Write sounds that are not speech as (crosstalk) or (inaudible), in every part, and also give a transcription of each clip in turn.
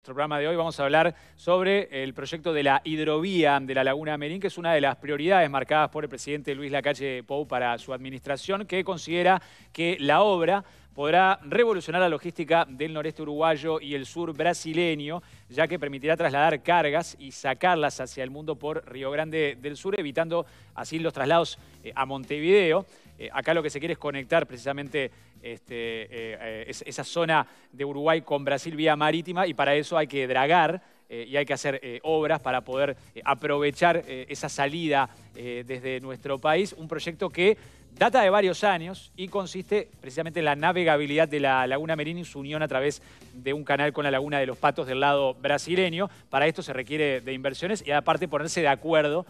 En nuestro programa de hoy vamos a hablar sobre el proyecto de la hidrovía de la Laguna Merín, que es una de las prioridades marcadas por el presidente Luis Lacalle Pou para su administración, que considera que la obra podrá revolucionar la logística del noreste uruguayo y el sur brasileño, ya que permitirá trasladar cargas y sacarlas hacia el mundo por Río Grande del Sur, evitando así los traslados eh, a Montevideo. Eh, acá lo que se quiere es conectar precisamente este, eh, eh, esa zona de Uruguay con Brasil vía marítima y para eso hay que dragar y hay que hacer obras para poder aprovechar esa salida desde nuestro país. Un proyecto que data de varios años y consiste precisamente en la navegabilidad de la Laguna Merín y su unión a través de un canal con la Laguna de los Patos del lado brasileño. Para esto se requiere de inversiones y aparte ponerse de acuerdo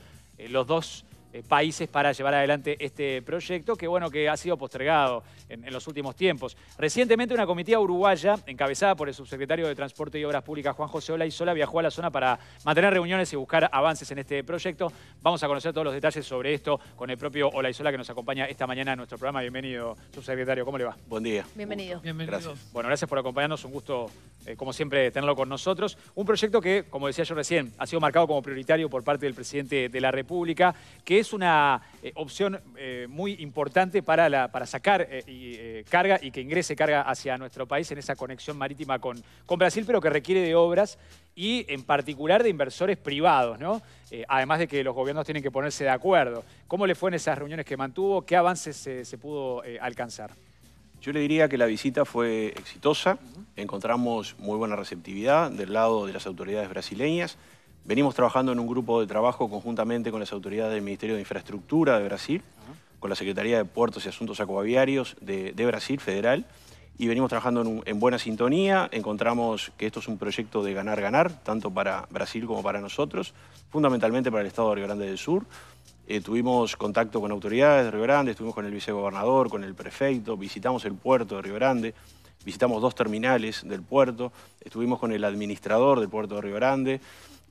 los dos eh, países para llevar adelante este proyecto, que bueno, que ha sido postergado en, los últimos tiempos. Recientemente una comitiva uruguaya, encabezada por el subsecretario de Transporte y Obras Públicas, Juan José Olaizola, viajó a la zona para mantener reuniones y buscar avances en este proyecto. Vamos a conocer todos los detalles sobre esto con el propio Olaizola que nos acompaña esta mañana en nuestro programa. Bienvenido, subsecretario. ¿Cómo le va? Buen día. Bienvenido. Gracias. Bueno, gracias por acompañarnos. Un gusto, eh, como siempre, tenerlo con nosotros. Un proyecto que, como decía yo recién, ha sido marcado como prioritario por parte del presidente de la República, que es una eh, opción eh, muy importante para, sacar eh, carga y que ingrese carga hacia nuestro país en esa conexión marítima con, con Brasil, pero que requiere de obras y en particular de inversores privados, además de que los gobiernos tienen que ponerse de acuerdo. ¿Cómo le fue en esas reuniones que mantuvo? ¿Qué avances se pudo alcanzar? Yo le diría que la visita fue exitosa, encontramos muy buena receptividad del lado de las autoridades brasileñas, Venimos trabajando en un grupo de trabajo conjuntamente con las autoridades del Ministerio de Infraestructura de Brasil, con la Secretaría de Puertos y Asuntos Acuaviarios de, Brasil, federal, y venimos trabajando en, buena sintonía. Encontramos que esto es un proyecto de ganar-ganar, tanto para Brasil como para nosotros, fundamentalmente para el Estado de Río Grande del Sur. Eh, tuvimos contacto con autoridades de Río Grande, estuvimos con el vicegobernador, con el prefecto, visitamos el puerto de Río Grande, visitamos dos terminales del puerto, estuvimos con el administrador del puerto de Río Grande,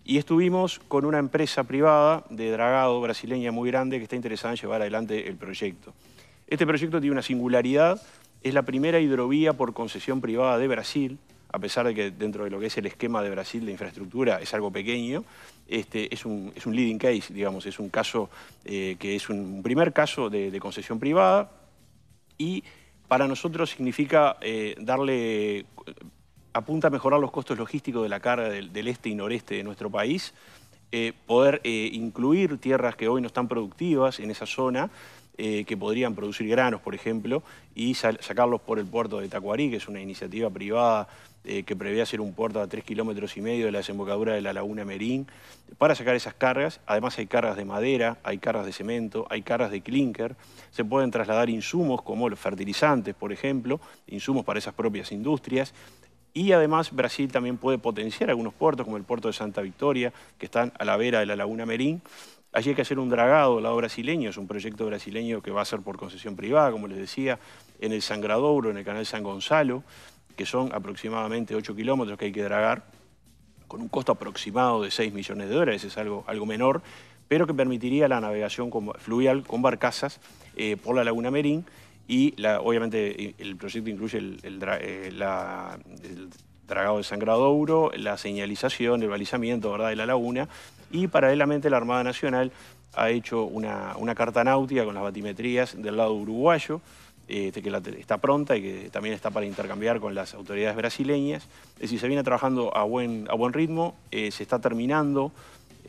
y estuvimos con una empresa privada de dragado brasileña muy grande que está interesada en llevar adelante el proyecto. Este proyecto tiene una singularidad, es la primera hidrovía por concesión privada de Brasil, a pesar de que dentro de lo que es el esquema de Brasil de infraestructura es algo pequeño, este, es, un, es un leading case, digamos, es un caso eh, que es un primer caso de, concesión privada y para nosotros significa eh, darle apunta a mejorar los costos logísticos de la carga del, este y noreste de nuestro país, eh, poder eh, incluir tierras que hoy no están productivas en esa zona, eh, que podrían producir granos, por ejemplo, y sacarlos por el puerto de Tacuarí, que es una iniciativa privada que prevé hacer un puerto a tres kilómetros y medio de la desembocadura de la laguna Merín, para sacar esas cargas. Además hay cargas de madera, hay cargas de cemento, hay cargas de clinker. Se pueden trasladar insumos como los fertilizantes, por ejemplo, insumos para esas propias industrias. Y además Brasil también puede potenciar algunos puertos, como el puerto de Santa Victoria, que están a la vera de la Laguna Merín. Allí hay que hacer un dragado lado brasileño, es un proyecto brasileño que va a ser por concesión privada, como les decía, en el Sangradouro, en el canal San Gonzalo, que son aproximadamente 8 kilómetros que hay que dragar, con un costo aproximado de 6 millones de dólares, es algo, algo menor, pero que permitiría la navegación fluvial con barcazas eh, por la Laguna Merín y obviamente el proyecto incluye el, eh, dragado de sangrado Oro, la señalización, el balizamiento ¿verdad? de la laguna y paralelamente la Armada Nacional ha hecho una, carta náutica con las batimetrías del lado uruguayo, este, que está pronta y que también está para intercambiar con las autoridades brasileñas. Es decir, se viene trabajando a buen, ritmo, eh, se está terminando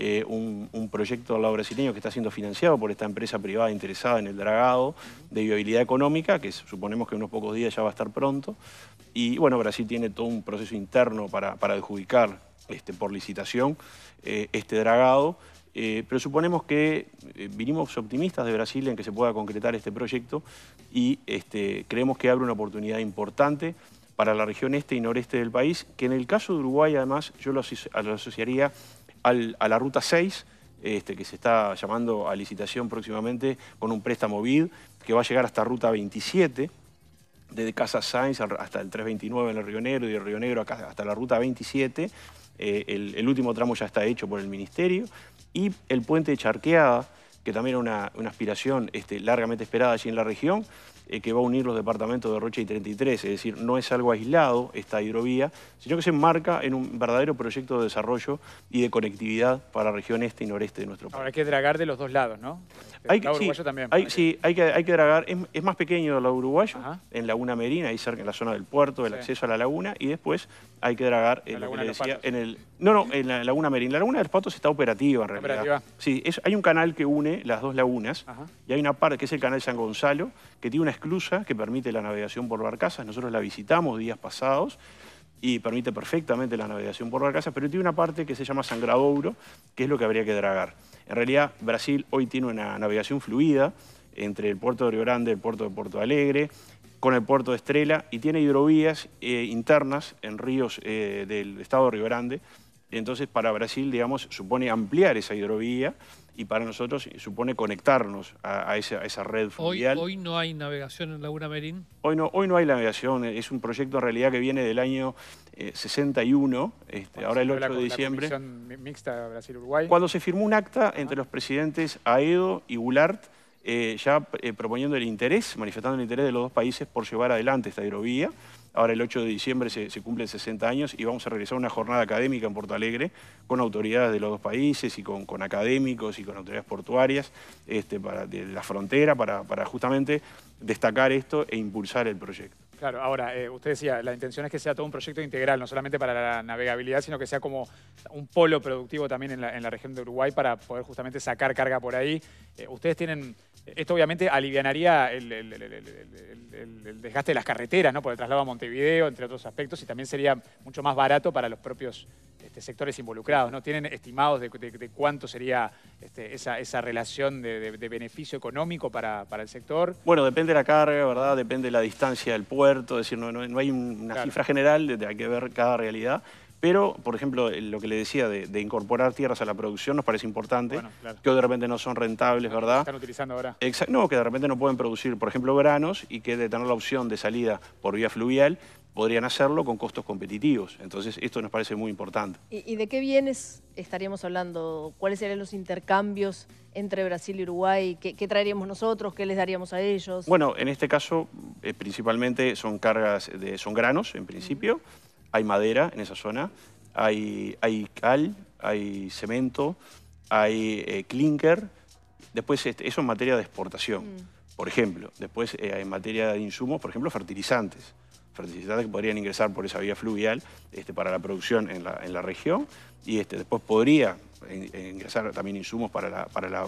eh, un, proyecto al lado brasileño que está siendo financiado por esta empresa privada interesada en el dragado de viabilidad económica, que suponemos que en unos pocos días ya va a estar pronto. Y bueno, Brasil tiene todo un proceso interno para, para adjudicar este, por licitación eh, este dragado. Eh, pero suponemos que vinimos optimistas de Brasil en que se pueda concretar este proyecto y este, creemos que abre una oportunidad importante para la región este y noreste del país, que en el caso de Uruguay además yo lo asociaría a la Ruta 6, este, que se está llamando a licitación próximamente con un préstamo BID, que va a llegar hasta Ruta 27, desde Casa Sainz hasta el 329 en el Río Negro y del Río Negro hasta la Ruta 27. Eh, el, último tramo ya está hecho por el Ministerio. Y el puente de Charqueada, que también era una, aspiración este, largamente esperada allí en la región, eh, que va a unir los departamentos de Rocha y 33. Es decir, no es algo aislado esta hidrovía, sino que se enmarca en un verdadero proyecto de desarrollo y de conectividad para la región este y noreste de nuestro país. Ahora hay que dragar de los dos lados, ¿no? sí, Hay, que, hay que dragar. Es, más pequeño el lado uruguayo, en Laguna Merina, ahí cerca, en la zona del puerto, el acceso a la laguna, y después hay que dragar, en el no, no, en la Laguna Merín. La Laguna de los Patos está operativa en realidad. Sí, hay un canal que une las dos lagunas y hay una parte que es el canal San Gonzalo, que tiene una esclusa que permite la navegación por barcazas. Nosotros la visitamos días pasados y permite perfectamente la navegación por barcazas, pero tiene una parte que se llama Sangradouro, que es lo que habría que dragar. En realidad, Brasil hoy tiene una navegación fluida entre el puerto de Río Grande, el puerto de Porto Alegre, con el puerto de Estrela, y tiene hidrovías eh, internas en ríos eh, del estado de Río Grande, entonces, para Brasil, digamos, supone ampliar esa hidrovía y para nosotros supone conectarnos a, esa, red fluvial. Hoy, no hay navegación en Laguna Merín? Hoy no, hoy no hay navegación, es un proyecto en realidad que viene del año 61, eh, este, ahora el 8 de diciembre. La Cuando se firmó un acta entre los presidentes Aedo y Goulart, eh, ya eh, proponiendo el interés, manifestando el interés de los dos países por llevar adelante esta hidrovía. Ahora el 8 de diciembre se, cumplen 60 años y vamos a realizar una jornada académica en Porto Alegre con autoridades de los dos países y con, académicos y con autoridades portuarias este, de la frontera para, justamente destacar esto e impulsar el proyecto. Claro, ahora, eh, usted decía, la intención es que sea todo un proyecto integral, no solamente para la navegabilidad, sino que sea como un polo productivo también en la, región de Uruguay para poder justamente sacar carga por ahí. Eh, ustedes tienen esto obviamente alivianaría el, desgaste de las carreteras, ¿no? Por el traslado a Montevideo, entre otros aspectos, y también sería mucho más barato para los propios este, sectores involucrados, ¿no? ¿Tienen estimados de, cuánto sería este, esa, relación de, beneficio económico para, el sector? Bueno, depende de la carga, ¿verdad? Depende de la distancia del puerto, decir, no, hay una cifra general, hay que ver cada realidad. Pero, por ejemplo, eh, lo que le decía de, incorporar tierras a la producción nos parece importante, que de repente no son rentables, ¿verdad? Están utilizando ahora. Exacto, no, que de repente no pueden producir, por ejemplo, granos y que de tener la opción de salida por vía fluvial, podrían hacerlo con costos competitivos. Entonces, esto nos parece muy importante. ¿Y, de qué bienes estaríamos hablando? ¿Cuáles serían los intercambios entre Brasil y Uruguay? ¿Qué, traeríamos nosotros? ¿Qué les daríamos a ellos? Bueno, en este caso, eh, principalmente son cargas, de, son granos, en principio hay madera en esa zona, hay, hay cal, hay cemento, hay eh, clinker. Después, este, eso en materia de exportación, mm. por ejemplo. Después, eh, en materia de insumos, por ejemplo, fertilizantes. Fertilizantes que podrían ingresar por esa vía fluvial este, para la producción en la, en la región. Y este, después podría ingresar también insumos para,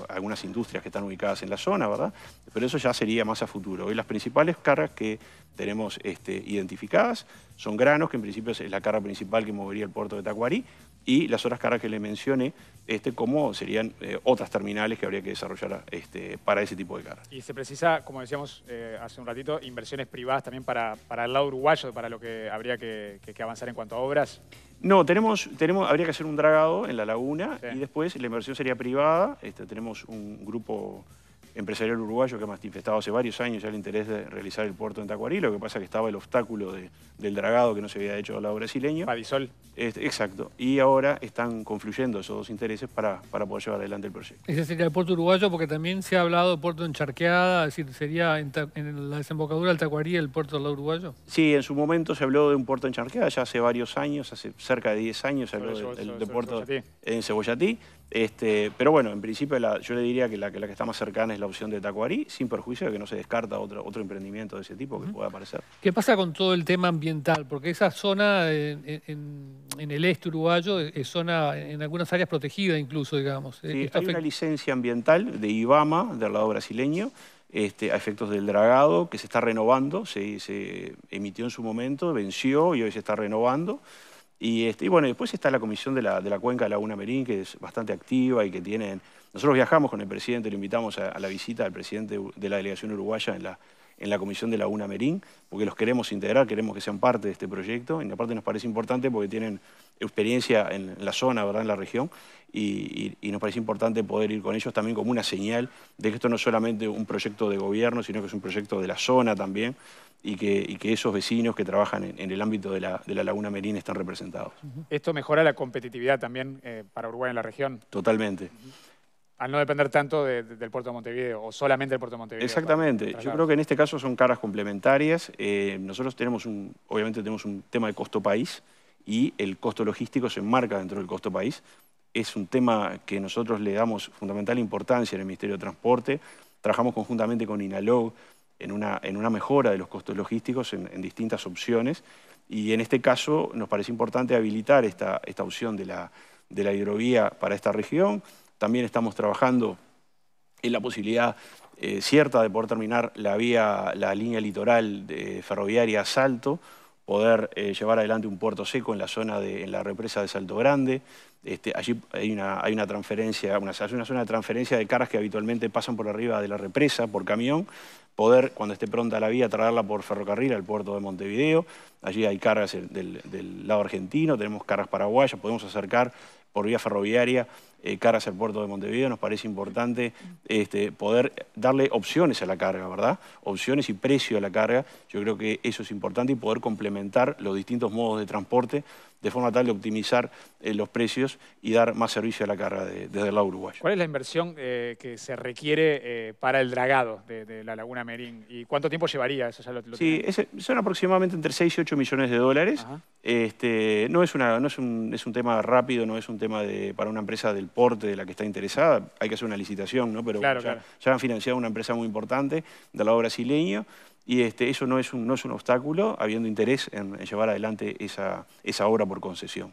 algunas industrias que están ubicadas en la zona, ¿verdad? Pero eso ya sería más a futuro. Hoy las principales cargas que tenemos este, identificadas son granos, que en principio es la carga principal que movería el puerto de Tacuarí, y las otras cargas que le mencioné, este, como serían eh, otras terminales que habría que desarrollar este, para ese tipo de cargas. Y se precisa, como decíamos eh, hace un ratito, inversiones privadas también para, el lado uruguayo, para lo que habría que avanzar en cuanto a obras. No, tenemos, tenemos, habría que hacer un dragado en la laguna y después la inversión sería privada. Este, tenemos un grupo empresarial uruguayo que ha manifestado hace varios años ya el interés de realizar el puerto en Tacuarí, lo que pasa es que estaba el obstáculo del dragado que no se había hecho al lado brasileño. Padisol. Este, exacto, y ahora están confluyendo esos dos intereses para, poder llevar adelante el proyecto. Ese sería el puerto uruguayo porque también se ha hablado de puerto encharqueada, es decir, sería en, la desembocadura del Tacuarí el puerto del lado uruguayo. Sí, en su momento se habló de un puerto Charqueada ya hace varios años, hace cerca de 10 años se habló del puerto en Cebollatí, este, pero bueno, en principio yo le diría que la, que está más cercana es la opción de Tacuarí, sin perjuicio de que no se descarta otro, emprendimiento de ese tipo que pueda aparecer. ¿Qué pasa con todo el tema ambiental? Porque esa zona en, el este uruguayo es zona en algunas áreas protegida incluso, digamos. Eh, sí, hay una licencia ambiental de IBAMA, del lado brasileño, este, a efectos del dragado, que se está renovando, se emitió en su momento, venció y hoy se está renovando. Este, y, bueno, después está la comisión de la, de la cuenca de Laguna Merín, que es bastante activa y que tienen... Nosotros viajamos con el presidente, lo invitamos a, la visita al presidente de la delegación uruguaya en la, en la Comisión de Laguna Merín, porque los queremos integrar, queremos que sean parte de este proyecto, y aparte nos parece importante porque tienen experiencia en la zona, ¿verdad? en la región, y, nos parece importante poder ir con ellos también como una señal de que esto no es solamente un proyecto de gobierno, sino que es un proyecto de la zona también, y que, esos vecinos que trabajan en, el ámbito de la, Laguna Merín están representados. ¿Esto mejora la competitividad también eh, para Uruguay en la región? Totalmente al no depender tanto del puerto de Montevideo o solamente del puerto de Montevideo. Exactamente. Yo creo que en este caso son caras complementarias. Eh, nosotros tenemos un, obviamente tenemos un tema de costo país y el costo logístico se enmarca dentro del costo país. Es un tema que nosotros le damos fundamental importancia en el Ministerio de Transporte. Trabajamos conjuntamente con INALOG en una, en una mejora de los costos logísticos en, distintas opciones. Y en este caso nos parece importante habilitar esta, esta opción de la, de la hidrovía para esta región también estamos trabajando en la posibilidad eh, cierta de poder terminar la vía, la línea litoral ferroviaria Salto, poder eh, llevar adelante un puerto seco en la zona de en la represa de Salto Grande. Este, allí hay una, hay una transferencia, una, hay una zona de transferencia de cargas que habitualmente pasan por arriba de la represa por camión, poder, cuando esté pronta la vía, traerla por ferrocarril al puerto de Montevideo. Allí hay cargas del, del lado argentino, tenemos cargas paraguayas, podemos acercar por vía ferroviaria eh, caras cargas al puerto de Montevideo, nos parece importante este, poder darle opciones a la carga, ¿verdad? Opciones y precio a la carga, yo creo que eso es importante y poder complementar los distintos modos de transporte de forma tal de optimizar eh, los precios y dar más servicio a la carga desde el lado uruguayo. ¿Cuál es la inversión eh, que se requiere para el dragado de, la Laguna Merín? ¿Y cuánto tiempo llevaría eso? sí, son aproximadamente entre 6 y 8 millones de dólares. Este, no, es no es, un, tema rápido, no es un tema para una empresa del de la que está interesada, hay que hacer una licitación, ¿no? Pero ya, han financiado una empresa muy importante del lado brasileño y este, eso no es, un, no es un obstáculo, habiendo interés en, llevar adelante esa, esa obra por concesión.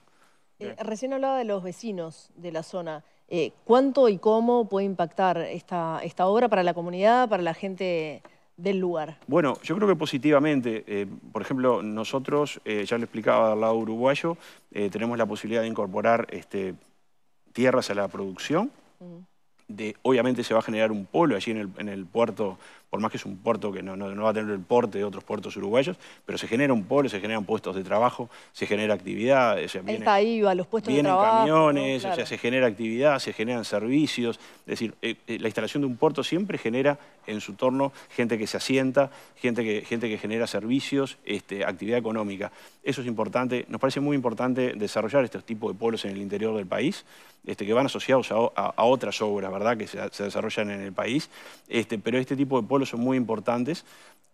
Eh, recién hablaba de los vecinos de la zona. Eh, ¿Cuánto y cómo puede impactar esta, esta obra para la comunidad, para la gente del lugar? Bueno, yo creo que positivamente. Eh, por ejemplo, nosotros, ya lo explicaba del lado uruguayo, tenemos la posibilidad de incorporar este, tierras a la producción. De, obviamente se va a generar un polo allí en el, en el puerto por más que es un puerto que no, va a tener el porte de otros puertos uruguayos, pero se genera un polo, se generan puestos de trabajo, se genera actividad. Está los puestos de trabajo. Vienen camiones, se genera actividad, se generan servicios. Es decir, eh, eh, la instalación de un puerto siempre genera en su torno gente que se asienta, gente que, genera servicios, este, actividad económica. Eso es importante, nos parece muy importante desarrollar estos tipos de polos en el interior del país, este, que van asociados a, otras obras, ¿verdad?, que se, desarrollan en el país, este, pero este tipo de polos son muy importantes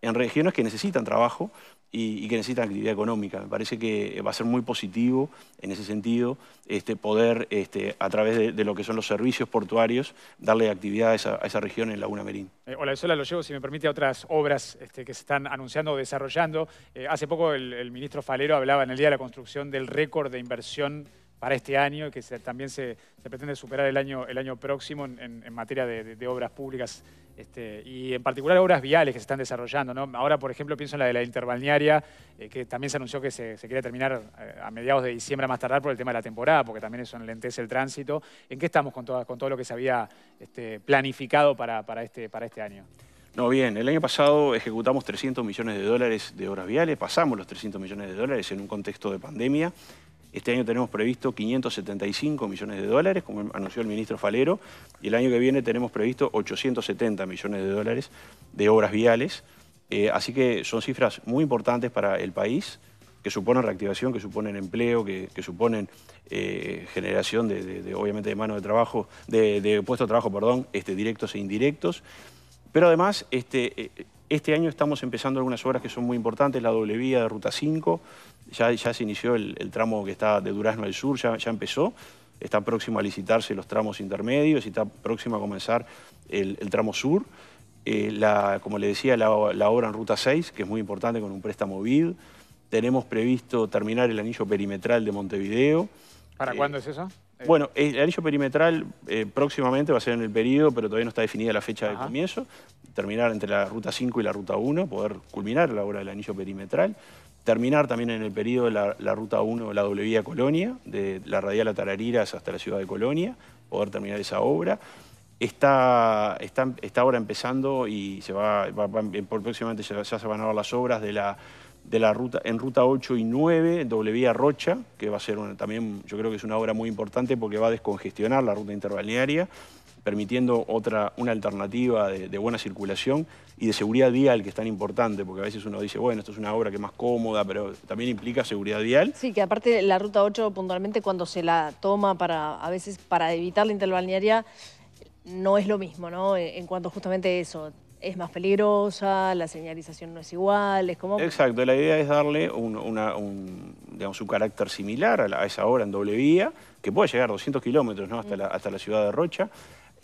en regiones que necesitan trabajo y, que necesitan actividad económica. Me parece que va a ser muy positivo en ese sentido este, poder, este, a través de, lo que son los servicios portuarios, darle actividad a esa, región en Laguna Merín. Eh, hola, eso lo llevo, si me permite, a otras obras este, que se están anunciando o desarrollando. Eh, hace poco el ministro Falero hablaba en el Día de la Construcción del récord de inversión para este año, que también se, pretende superar el año, el año próximo en, materia de, obras públicas este, y en particular obras viales que se están desarrollando. Ahora, por ejemplo, pienso en la de la interbalnearia, eh, que también se anunció que se, se quería terminar eh, a mediados de diciembre a más tardar por el tema de la temporada, porque también eso enlentece el tránsito. ¿En qué estamos con, con todo lo que se había este, planificado para, este, para este año? No, bien, el año pasado ejecutamos 300 millones de dólares de obras viales, pasamos los 300 millones de dólares en un contexto de pandemia, este año tenemos previsto 575 millones de dólares, como anunció el ministro Falero, y el año que viene tenemos previsto 870 millones de dólares de obras viales. Eh, así que son cifras muy importantes para el país, que suponen reactivación, que suponen empleo, que, suponen eh, generación de, obviamente, de mano de trabajo, de, puestos de trabajo, perdón, este, directos e indirectos. Pero además, este, eh, este año estamos empezando algunas obras que son muy importantes, la doble vía de Ruta 5, ya, se inició el, tramo que está de Durazno al sur, ya, empezó, está próximo a licitarse los tramos intermedios y está próxima a comenzar el, tramo sur. Eh, la, como le decía, la, obra en Ruta 6, que es muy importante con un préstamo BID. Tenemos previsto terminar el anillo perimetral de Montevideo. ¿Para eh, cuándo es eso? Eh. Bueno, el anillo perimetral eh, próximamente va a ser en el periodo, pero todavía no está definida la fecha de comienzo. Terminar entre la ruta 5 y la ruta 1, poder culminar la obra del anillo perimetral. Terminar también en el periodo la, la ruta 1, la doble vía Colonia, de la radial a Tarariras hasta la ciudad de Colonia, poder terminar esa obra. Está, ahora empezando y se va, próximamente ya, se van a dar las obras de la de la ruta, en ruta 8 y 9, doble vía Rocha, que va a ser también, yo creo que es una obra muy importante porque va a descongestionar la ruta interbalnearia, permitiendo otra, una alternativa de, buena circulación y de seguridad vial, que es tan importante, porque a veces uno dice, bueno, esto es una obra que es más cómoda, pero también implica seguridad vial. Sí, que aparte la ruta 8 puntualmente cuando se la toma para, a veces, para evitar la interbalnearia, no es lo mismo, ¿no? En cuanto justamente a eso, es más peligrosa, la señalización no es igual, es como... Exacto, la idea es darle un, carácter similar a, esa hora en doble vía, que puede llegar 200 kilómetros ¿no? hasta, la, hasta la ciudad de Rocha.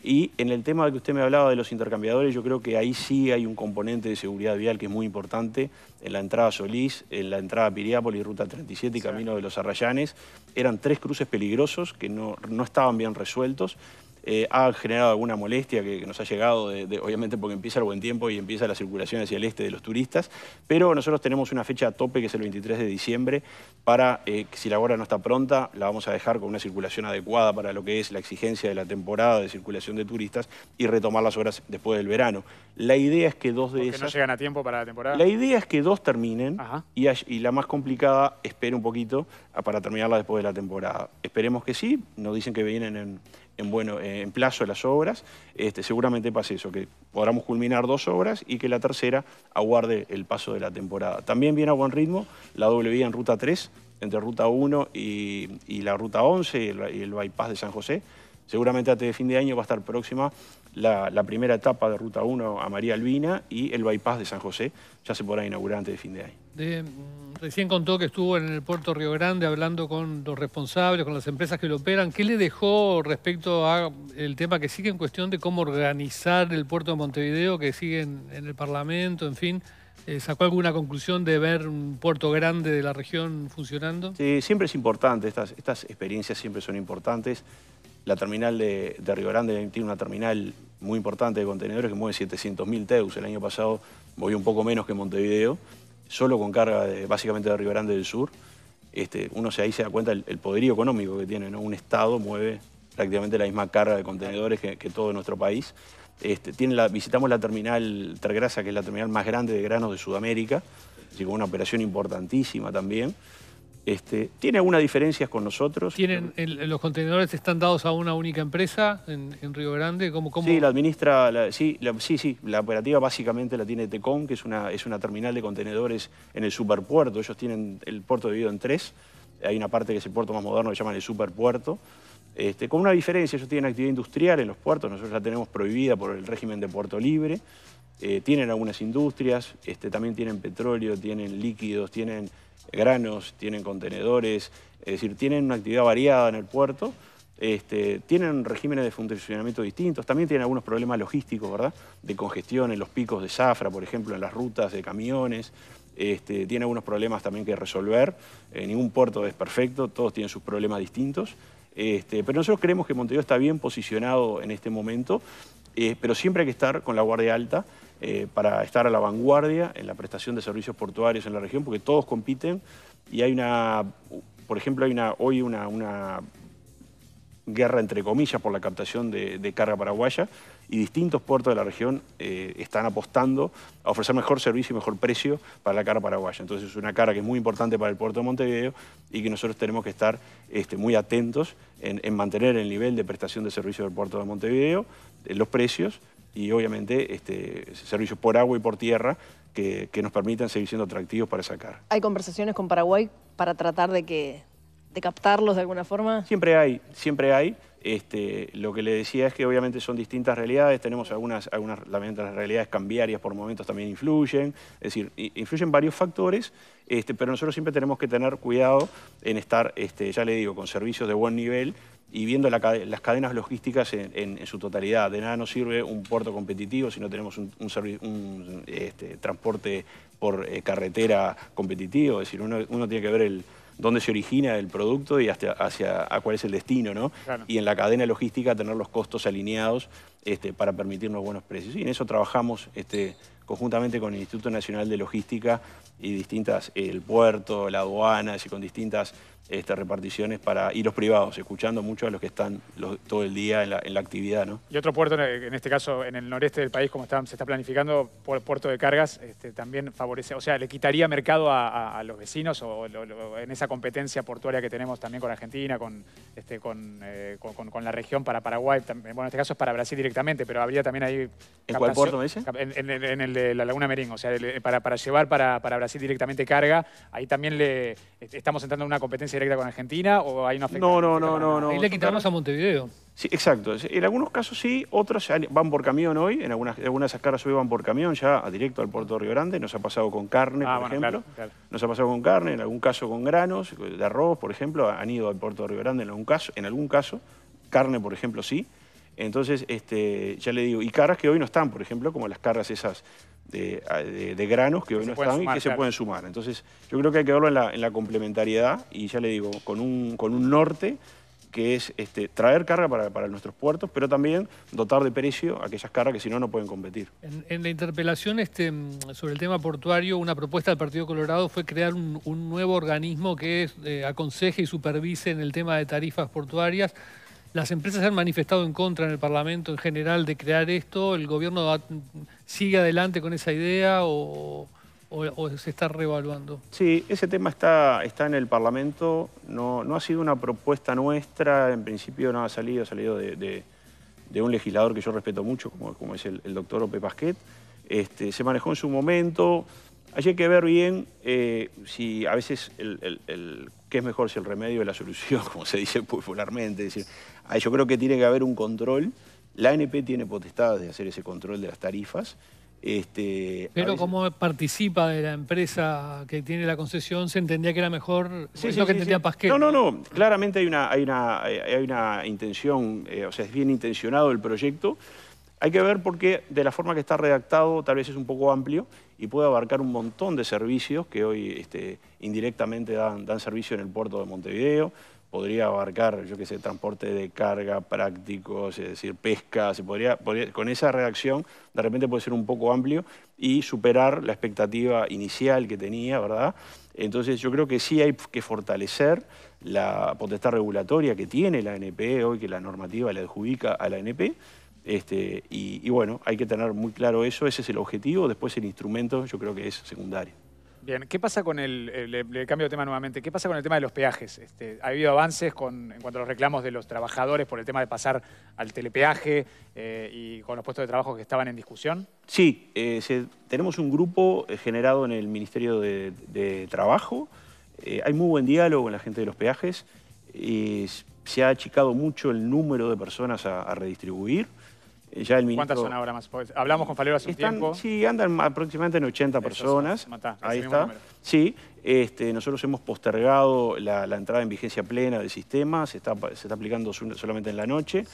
Y en el tema que usted me hablaba de los intercambiadores, yo creo que ahí sí hay un componente de seguridad vial que es muy importante. En la entrada Solís, en la entrada Piriápolis, Ruta 37 y Camino de los Arrayanes, eran tres cruces peligrosos que no, no estaban bien resueltos. Eh, ha generado alguna molestia que, nos ha llegado, de, obviamente porque empieza el buen tiempo y empieza la circulación hacia el este de los turistas, pero nosotros tenemos una fecha a tope que es el 23 de diciembre para, eh, si la hora no está pronta, la vamos a dejar con una circulación adecuada para lo que es la exigencia de la temporada de circulación de turistas y retomar las horas después del verano. La idea es que dos de esas... no llegan a tiempo para la temporada? La idea es que dos terminen y, y, la más complicada espere un poquito para terminarla después de la temporada. Esperemos que sí, nos dicen que vienen en en, bueno, eh, en plazo de las obras. Este, seguramente pase eso, que podamos culminar dos obras y que la tercera aguarde el paso de la temporada. También viene a buen ritmo la doble vía en Ruta 3, entre Ruta 1 y, la Ruta 11 y el, bypass de San José. Seguramente antes de fin de año va a estar próxima la, la, primera etapa de Ruta 1 a María Albina y el bypass de San José. Ya se podrá inaugurar antes de fin de año. Mm, recién contó que estuvo en el puerto Río Grande hablando con los responsables, con las empresas que lo operan. ¿Qué le dejó respecto al tema que sigue en cuestión de cómo organizar el puerto de Montevideo, que sigue en, el Parlamento, en fin? Eh, ¿Sacó alguna conclusión de ver un puerto grande de la región funcionando? Sí, siempre es importante, estas, experiencias siempre son importantes. La terminal de, de Río Grande tiene una terminal muy importante de contenedores que mueve 700.000 teus. El año pasado movió un poco menos que Montevideo solo con carga básicamente de Río Grande del Sur, este, uno se, ahí se da cuenta el, poderío económico que tiene. ¿no? Un Estado mueve prácticamente la misma carga de contenedores que, todo nuestro país. Este, visitamos la terminal Tergrasa, que es la terminal más grande de granos de Sudamérica, así una operación importantísima también. Este, ¿Tiene algunas diferencias con nosotros? ¿Tienen ¿Los contenedores están dados a una única empresa en, Río Grande? ¿Cómo, Sí, la administra, sí, sí, la operativa básicamente la tiene Tecom, que es una, es una terminal de contenedores en el superpuerto. Ellos tienen el puerto dividido en tres. Hay una parte que es el puerto más moderno que llaman el superpuerto. Este, con una diferencia, ellos tienen actividad industrial en los puertos, nosotros la tenemos prohibida por el régimen de Puerto Libre. Eh, tienen algunas industrias, este, también tienen petróleo, tienen líquidos, tienen granos, tienen contenedores, es decir, tienen una actividad variada en el puerto, este, tienen regímenes de funcionamiento distintos, también tienen algunos problemas logísticos, ¿verdad? De congestión en los picos de zafra, por ejemplo, en las rutas de camiones, este, tiene algunos problemas también que resolver, eh, ningún puerto es perfecto, todos tienen sus problemas distintos. Este, pero nosotros creemos que Montevideo está bien posicionado en este momento eh, pero siempre hay que estar con la guardia alta eh, para estar a la vanguardia en la prestación de servicios portuarios en la región, porque todos compiten y hay una, por ejemplo, hay hoy una, una guerra entre comillas por la captación de, carga paraguaya y distintos puertos de la región eh, están apostando a ofrecer mejor servicio y mejor precio para la carga paraguaya. Entonces es una cara que es muy importante para el puerto de Montevideo y que nosotros tenemos que estar este, muy atentos en, en, mantener el nivel de prestación de servicio del puerto de Montevideo eh, los precios y obviamente este, servicios por agua y por tierra que, nos permitan seguir siendo atractivos para sacar. ¿Hay conversaciones con Paraguay para tratar de, que, captarlos de alguna forma? Siempre hay, siempre hay. Este, lo que le decía es que obviamente son distintas realidades, tenemos algunas, algunas las realidades cambiarias por momentos también influyen, es decir, influyen varios factores, este, pero nosotros siempre tenemos que tener cuidado en estar, este, ya le digo, con servicios de buen nivel y viendo las cadenas logísticas en, su totalidad. De nada nos sirve un puerto competitivo si no tenemos un, este, transporte por eh, carretera competitivo. Es decir, uno, tiene que ver el, dónde se origina el producto y hacia a cuál es el destino, ¿no? Y en la cadena logística tener los costos alineados este, para permitirnos buenos precios. Y en eso trabajamos este, conjuntamente con el Instituto Nacional de Logística y distintas, el puerto, la aduana, y con distintas este, reparticiones para, y los privados, escuchando mucho a los que están todo el día en la, actividad. ¿no? Y otro puerto, en este caso en el noreste del país, como se está planificando, puerto de cargas, este, también favorece, o sea, le quitaría mercado a, los vecinos o en esa competencia portuaria que tenemos también con Argentina, con, este, eh, con, la región para Paraguay, bueno, en este caso es para Brasil directamente, pero habría también ahí... ¿En cuál puerto me dice? en el la Laguna Meringo, o sea, eh, para, para, llevar para, Brasil directamente carga, ahí también le estamos entrando en una competencia directa con Argentina o hay una No, no, no, no, no. Y quitarnos a Montevideo. Sí, exacto. En algunos casos sí, otros van por camión hoy, en algunas, algunas de esas cargas hoy van por camión ya directo al puerto de Río Grande, nos ha pasado con carne, ah, por ejemplo. Nos ha pasado con carne, en algún caso con granos, de arroz, por ejemplo, han ido al puerto de Río Grande en algún caso, en algún caso, carne, por ejemplo, sí. Entonces, este, ya le digo, y cargas que hoy no están, por ejemplo, como las cargas esas de, granos que hoy no están y que se pueden sumar. Entonces, yo creo que hay que verlo en la, complementariedad y ya le digo, con un, norte que es este, traer carga para, nuestros puertos, pero también dotar de precio aquellas cargas que si no, no pueden competir. En, la interpelación este, sobre el tema portuario, una propuesta del Partido Colorado fue crear un, nuevo organismo que eh, aconseje y supervise en el tema de tarifas portuarias. Las empresas se han manifestado en contra en el Parlamento en general de crear esto. ¿El gobierno sigue adelante con esa idea o, se está reevaluando? Sí, ese tema está, está en el Parlamento. No, no ha sido una propuesta nuestra. En principio no ha salido, ha salido de, un legislador que yo respeto mucho, como, es el, doctor Ope Pasquet. Este, se manejó en su momento. Hay que ver bien eh, si a veces el, qué es mejor si el remedio o la solución, (laughs) como se dice popularmente. Ah, yo creo que tiene que haber un control. La ANP tiene potestad de hacer ese control de las tarifas. Este, Pero como participa de la empresa que tiene la concesión, se entendía que era mejor que No, no, no. Claramente hay una, hay una, eh, hay una intención, eh, o sea, es bien intencionado el proyecto. Hay que ver porque de la forma que está redactado tal vez es un poco amplio y puede abarcar un montón de servicios que hoy este, indirectamente dan, dan, servicio en el puerto de Montevideo. Podría abarcar, yo qué sé, transporte de carga, prácticos, es decir, pesca. Se podría, con esa redacción de repente puede ser un poco amplio y superar la expectativa inicial que tenía, ¿verdad? Entonces yo creo que sí hay que fortalecer la potestad regulatoria que tiene la ANP e hoy, que la normativa le adjudica a la ANP, e, este, y, bueno, hay que tener muy claro eso, ese es el objetivo, después el instrumento yo creo que es secundario. Bien, ¿qué pasa con el, le, cambio de tema nuevamente, qué pasa con el tema de los peajes? Este, ¿Ha habido avances en cuanto a los reclamos de los trabajadores por el tema de pasar al telepeaje eh, y con los puestos de trabajo que estaban en discusión? Sí, eh, tenemos un grupo eh, generado en el Ministerio de, Trabajo, hay muy buen diálogo con la gente de los peajes, y se ha achicado mucho el número de personas a redistribuir, ¿Cuántas son ahora más? hablamos con Falero hace un tiempo. Sí, andan aproximadamente en 80 personas. Ahí está. Sí, este, nosotros hemos postergado la, entrada en vigencia plena del sistema, se está, aplicando solamente en la noche.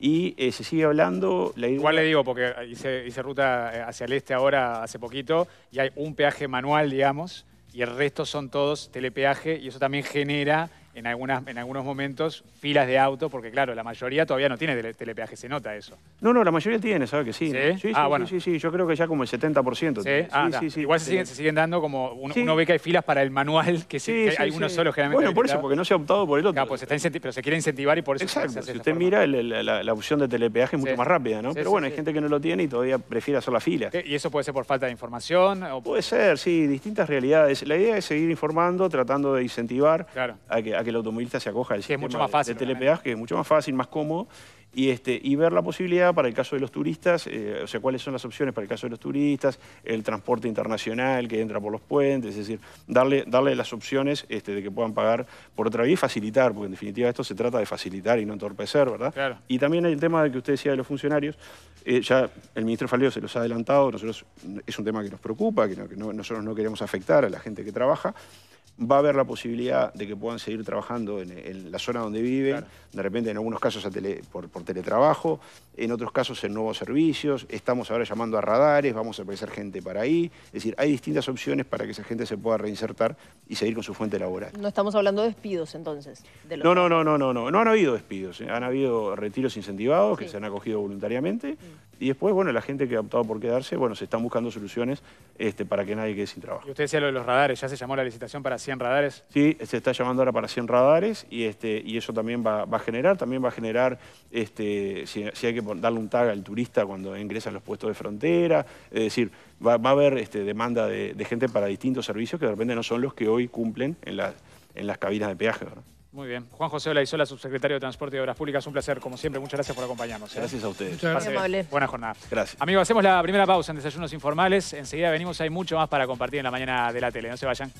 Y eh, se sigue hablando... La Igual le digo, porque hice ruta eh, hacia el este ahora, hace poquito, y hay un peaje manual, digamos, y el resto son todos telepeaje y eso también genera en, algunas, en algunos momentos filas de auto, porque claro, la mayoría todavía no tiene telepeaje, se nota eso. No, no, la mayoría tiene, ¿sabes que sí? Ah, ¿Sí? Sí, sí, yo creo que ya como el 70%. Sí, ah, Igual se siguen, dando como, uno, ve que hay filas para el manual, que, sí hay unos solo generalmente. Bueno, por eso, porque no se ha optado por el otro. Claro, pues pero se quiere incentivar y por eso Exacto. si usted mira, la, opción de telepeaje es mucho más rápida, ¿no? pero bueno, hay gente que no lo tiene y todavía prefiere hacer la fila. Eh, ¿Y eso puede ser por falta de información? Puede ser, sí, distintas realidades. La idea es seguir informando, tratando de incentivar claro. a que el automovilista se acoja al sistema mucho más fácil, de ¿eh? telepeaje, que es mucho más fácil, más cómodo, y, este, y ver la posibilidad para el caso de los turistas, eh, o sea, cuáles son las opciones para el caso de los turistas, el transporte internacional que entra por los puentes, es decir, darle, darle las opciones este, de que puedan pagar por otra vía y facilitar, porque en definitiva esto se trata de facilitar y no entorpecer, ¿verdad? Y también el tema de que usted decía de los funcionarios, eh, ya el ministro Faleo se los ha adelantado, nosotros es un tema que nos preocupa, que, nosotros no queremos afectar a la gente que trabaja, va a haber la posibilidad de que puedan seguir trabajando en, la zona donde viven, de repente en algunos casos a por, teletrabajo, en otros casos en nuevos servicios, estamos ahora llamando a radares, vamos a aparecer gente para ahí, es decir, hay distintas opciones para que esa gente se pueda reinsertar y seguir con su fuente laboral. No estamos hablando de despidos entonces. no, no, no, no, no, no, no han habido despidos, ¿eh? han habido retiros incentivados que se han acogido voluntariamente, mm. Y después, bueno, la gente que ha optado por quedarse, bueno, se están buscando soluciones este, para que nadie quede sin trabajo. Y usted decía lo de los radares, ¿ya se llamó la licitación para 100 radares? Sí, se está llamando ahora para 100 radares y, este, y eso también va, a generar, también va a generar, este, si, hay que darle un tag al turista cuando ingresa a los puestos de frontera, es decir, va, a haber este, demanda de, gente para distintos servicios que de repente no son los que hoy cumplen en, en las cabinas de peaje, ¿verdad? Muy bien. Juan José Olaizola, subsecretario de Transporte y Obras Públicas. Un placer, como siempre. Muchas gracias por acompañarnos. ¿eh? Gracias a ustedes. Buena jornada. Gracias. Amigos, hacemos la primera pausa en Desayunos Informales. Enseguida venimos. Hay mucho más para compartir en la mañana de la tele. No se vayan.